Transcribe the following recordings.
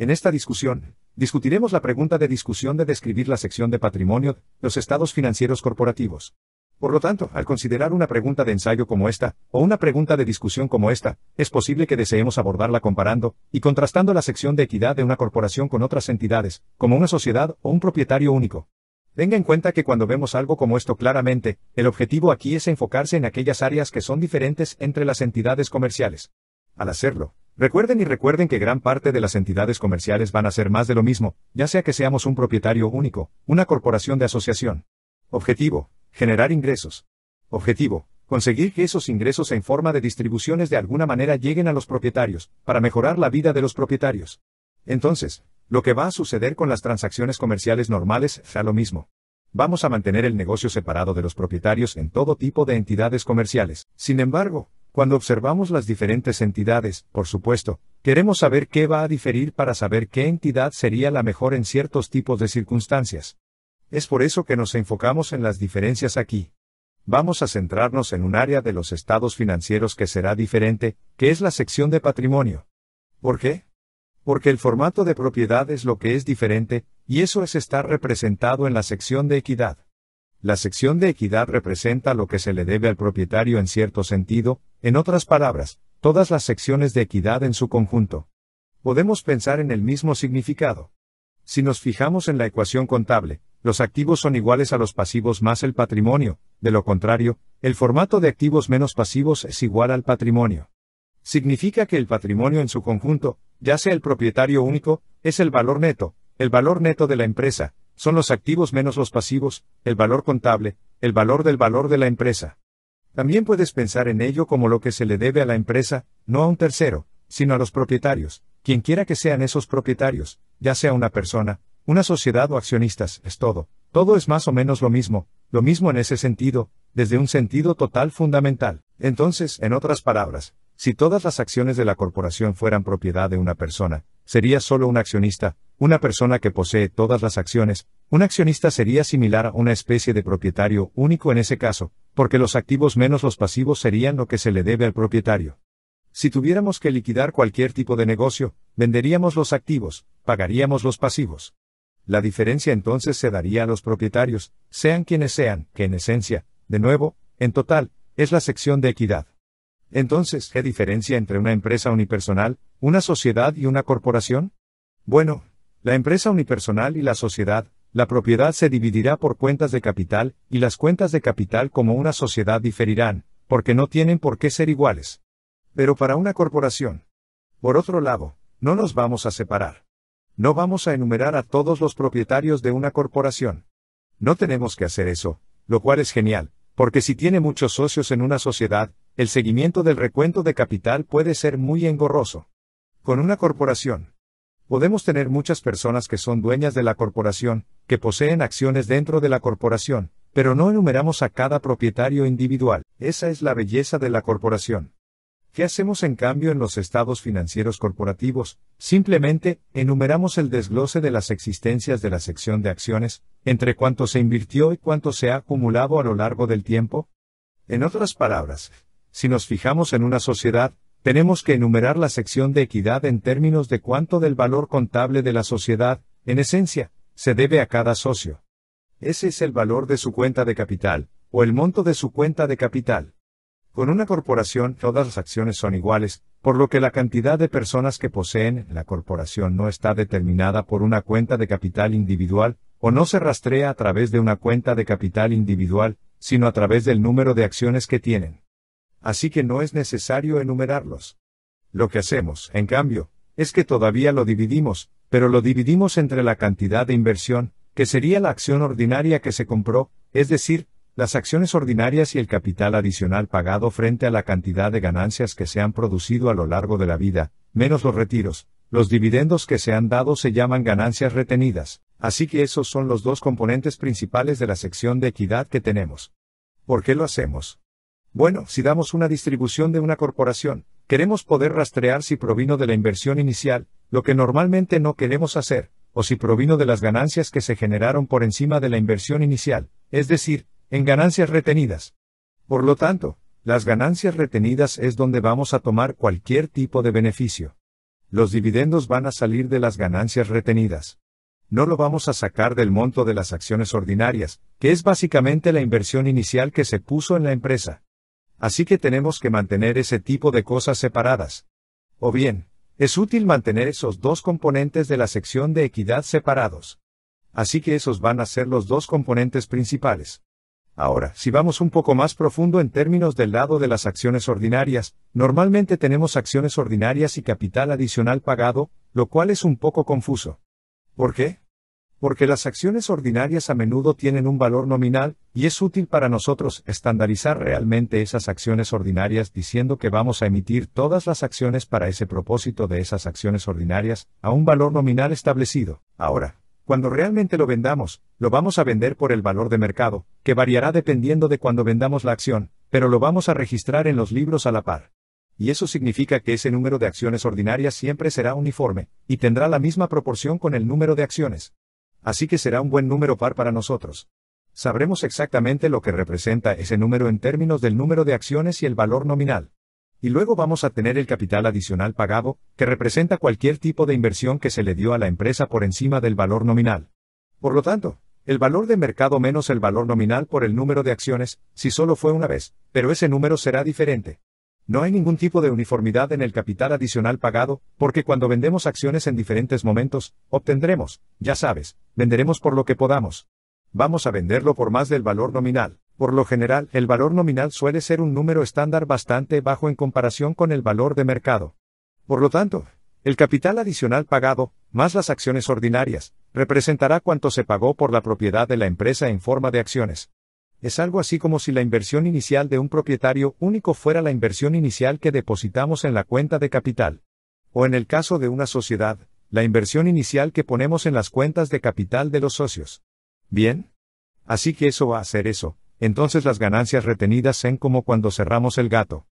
En esta discusión, discutiremos la pregunta de discusión de describir la sección de patrimonio, los estados financieros corporativos. Por lo tanto, al considerar una pregunta de ensayo como esta, o una pregunta de discusión como esta, es posible que deseemos abordarla comparando y contrastando la sección de equidad de una corporación con otras entidades, como una sociedad o un propietario único. Tenga en cuenta que cuando vemos algo como esto claramente, el objetivo aquí es enfocarse en aquellas áreas que son diferentes entre las entidades comerciales. Al hacerlo, Recuerden y recuerden que gran parte de las entidades comerciales van a ser más de lo mismo, ya sea que seamos un propietario único, una corporación de asociación. Objetivo, generar ingresos. Objetivo, conseguir que esos ingresos en forma de distribuciones de alguna manera lleguen a los propietarios, para mejorar la vida de los propietarios. Entonces, lo que va a suceder con las transacciones comerciales normales será lo mismo. Vamos a mantener el negocio separado de los propietarios en todo tipo de entidades comerciales. Sin embargo, cuando observamos las diferentes entidades, por supuesto, queremos saber qué va a diferir para saber qué entidad sería la mejor en ciertos tipos de circunstancias. Es por eso que nos enfocamos en las diferencias aquí. Vamos a centrarnos en un área de los estados financieros que será diferente, que es la sección de patrimonio. ¿Por qué? Porque el formato de propiedad es lo que es diferente, y eso es estar representado en la sección de equidad. La sección de equidad representa lo que se le debe al propietario en cierto sentido, en otras palabras, todas las secciones de equidad en su conjunto. Podemos pensar en el mismo significado. Si nos fijamos en la ecuación contable, los activos son iguales a los pasivos más el patrimonio, de lo contrario, el formato de activos menos pasivos es igual al patrimonio. Significa que el patrimonio en su conjunto, ya sea el propietario único, es el valor neto, el valor neto de la empresa, son los activos menos los pasivos, el valor contable, el valor del valor de la empresa. También puedes pensar en ello como lo que se le debe a la empresa, no a un tercero, sino a los propietarios, quien quiera que sean esos propietarios, ya sea una persona, una sociedad o accionistas, es todo. Todo es más o menos lo mismo, lo mismo en ese sentido, desde un sentido total fundamental. Entonces, en otras palabras, si todas las acciones de la corporación fueran propiedad de una persona, sería solo un accionista, una persona que posee todas las acciones, un accionista sería similar a una especie de propietario único en ese caso, porque los activos menos los pasivos serían lo que se le debe al propietario. Si tuviéramos que liquidar cualquier tipo de negocio, venderíamos los activos, pagaríamos los pasivos. La diferencia entonces se daría a los propietarios, sean quienes sean, que en esencia, de nuevo, en total, es la sección de equidad. Entonces, ¿qué diferencia entre una empresa unipersonal, una sociedad y una corporación? Bueno, la empresa unipersonal y la sociedad, la propiedad se dividirá por cuentas de capital, y las cuentas de capital como una sociedad diferirán, porque no tienen por qué ser iguales. Pero para una corporación. Por otro lado, no nos vamos a separar. No vamos a enumerar a todos los propietarios de una corporación. No tenemos que hacer eso, lo cual es genial, porque si tiene muchos socios en una sociedad, el seguimiento del recuento de capital puede ser muy engorroso. Con una corporación, podemos tener muchas personas que son dueñas de la corporación, que poseen acciones dentro de la corporación, pero no enumeramos a cada propietario individual. Esa es la belleza de la corporación. ¿Qué hacemos en cambio en los estados financieros corporativos? Simplemente, enumeramos el desglose de las existencias de la sección de acciones, entre cuánto se invirtió y cuánto se ha acumulado a lo largo del tiempo. En otras palabras, si nos fijamos en una sociedad, tenemos que enumerar la sección de equidad en términos de cuánto del valor contable de la sociedad, en esencia, se debe a cada socio. Ese es el valor de su cuenta de capital, o el monto de su cuenta de capital. Con una corporación todas las acciones son iguales, por lo que la cantidad de personas que poseen la corporación no está determinada por una cuenta de capital individual, o no se rastrea a través de una cuenta de capital individual, sino a través del número de acciones que tienen así que no es necesario enumerarlos. Lo que hacemos, en cambio, es que todavía lo dividimos, pero lo dividimos entre la cantidad de inversión, que sería la acción ordinaria que se compró, es decir, las acciones ordinarias y el capital adicional pagado frente a la cantidad de ganancias que se han producido a lo largo de la vida, menos los retiros. Los dividendos que se han dado se llaman ganancias retenidas, así que esos son los dos componentes principales de la sección de equidad que tenemos. ¿Por qué lo hacemos? Bueno, si damos una distribución de una corporación, queremos poder rastrear si provino de la inversión inicial, lo que normalmente no queremos hacer, o si provino de las ganancias que se generaron por encima de la inversión inicial, es decir, en ganancias retenidas. Por lo tanto, las ganancias retenidas es donde vamos a tomar cualquier tipo de beneficio. Los dividendos van a salir de las ganancias retenidas. No lo vamos a sacar del monto de las acciones ordinarias, que es básicamente la inversión inicial que se puso en la empresa así que tenemos que mantener ese tipo de cosas separadas. O bien, es útil mantener esos dos componentes de la sección de equidad separados. Así que esos van a ser los dos componentes principales. Ahora, si vamos un poco más profundo en términos del lado de las acciones ordinarias, normalmente tenemos acciones ordinarias y capital adicional pagado, lo cual es un poco confuso. ¿Por qué? porque las acciones ordinarias a menudo tienen un valor nominal, y es útil para nosotros estandarizar realmente esas acciones ordinarias diciendo que vamos a emitir todas las acciones para ese propósito de esas acciones ordinarias, a un valor nominal establecido. Ahora, cuando realmente lo vendamos, lo vamos a vender por el valor de mercado, que variará dependiendo de cuando vendamos la acción, pero lo vamos a registrar en los libros a la par. Y eso significa que ese número de acciones ordinarias siempre será uniforme, y tendrá la misma proporción con el número de acciones. Así que será un buen número par para nosotros. Sabremos exactamente lo que representa ese número en términos del número de acciones y el valor nominal. Y luego vamos a tener el capital adicional pagado, que representa cualquier tipo de inversión que se le dio a la empresa por encima del valor nominal. Por lo tanto, el valor de mercado menos el valor nominal por el número de acciones, si solo fue una vez, pero ese número será diferente. No hay ningún tipo de uniformidad en el capital adicional pagado, porque cuando vendemos acciones en diferentes momentos, obtendremos, ya sabes, venderemos por lo que podamos. Vamos a venderlo por más del valor nominal. Por lo general, el valor nominal suele ser un número estándar bastante bajo en comparación con el valor de mercado. Por lo tanto, el capital adicional pagado, más las acciones ordinarias, representará cuánto se pagó por la propiedad de la empresa en forma de acciones. Es algo así como si la inversión inicial de un propietario único fuera la inversión inicial que depositamos en la cuenta de capital. O en el caso de una sociedad, la inversión inicial que ponemos en las cuentas de capital de los socios. Bien. Así que eso va a ser eso, entonces las ganancias retenidas son como cuando cerramos el gato.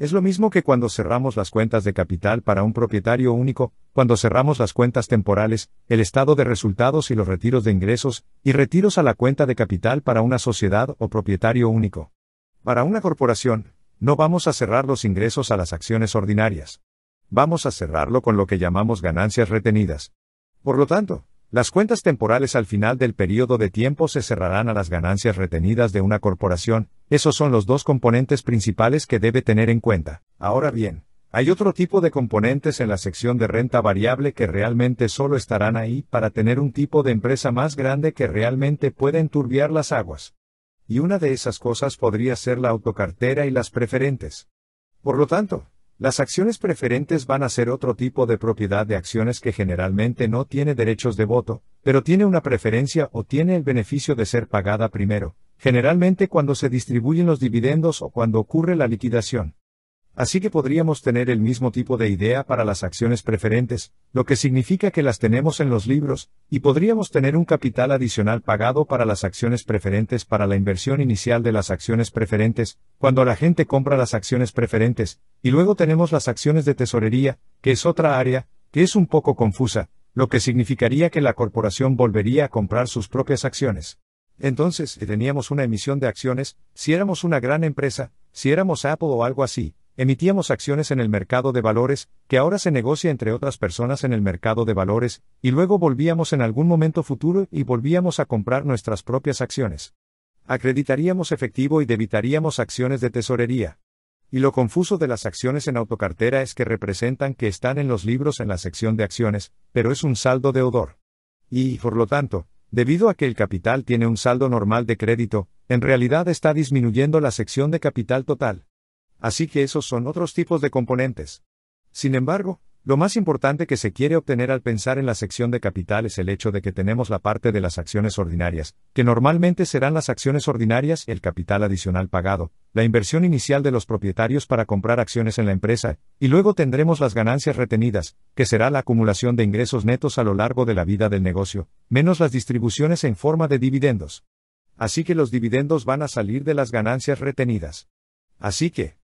Es lo mismo que cuando cerramos las cuentas de capital para un propietario único, cuando cerramos las cuentas temporales, el estado de resultados y los retiros de ingresos, y retiros a la cuenta de capital para una sociedad o propietario único. Para una corporación, no vamos a cerrar los ingresos a las acciones ordinarias. Vamos a cerrarlo con lo que llamamos ganancias retenidas. Por lo tanto, las cuentas temporales al final del periodo de tiempo se cerrarán a las ganancias retenidas de una corporación, esos son los dos componentes principales que debe tener en cuenta. Ahora bien, hay otro tipo de componentes en la sección de renta variable que realmente solo estarán ahí para tener un tipo de empresa más grande que realmente puede enturbiar las aguas. Y una de esas cosas podría ser la autocartera y las preferentes. Por lo tanto, las acciones preferentes van a ser otro tipo de propiedad de acciones que generalmente no tiene derechos de voto, pero tiene una preferencia o tiene el beneficio de ser pagada primero, generalmente cuando se distribuyen los dividendos o cuando ocurre la liquidación. Así que podríamos tener el mismo tipo de idea para las acciones preferentes, lo que significa que las tenemos en los libros, y podríamos tener un capital adicional pagado para las acciones preferentes para la inversión inicial de las acciones preferentes, cuando la gente compra las acciones preferentes, y luego tenemos las acciones de tesorería, que es otra área, que es un poco confusa, lo que significaría que la corporación volvería a comprar sus propias acciones. Entonces, si teníamos una emisión de acciones, si éramos una gran empresa, si éramos Apple o algo así, Emitíamos acciones en el mercado de valores, que ahora se negocia entre otras personas en el mercado de valores, y luego volvíamos en algún momento futuro y volvíamos a comprar nuestras propias acciones. Acreditaríamos efectivo y debitaríamos acciones de tesorería. Y lo confuso de las acciones en autocartera es que representan que están en los libros en la sección de acciones, pero es un saldo deudor. Y, por lo tanto, debido a que el capital tiene un saldo normal de crédito, en realidad está disminuyendo la sección de capital total. Así que esos son otros tipos de componentes. Sin embargo, lo más importante que se quiere obtener al pensar en la sección de capital es el hecho de que tenemos la parte de las acciones ordinarias, que normalmente serán las acciones ordinarias, el capital adicional pagado, la inversión inicial de los propietarios para comprar acciones en la empresa, y luego tendremos las ganancias retenidas, que será la acumulación de ingresos netos a lo largo de la vida del negocio, menos las distribuciones en forma de dividendos. Así que los dividendos van a salir de las ganancias retenidas. Así que,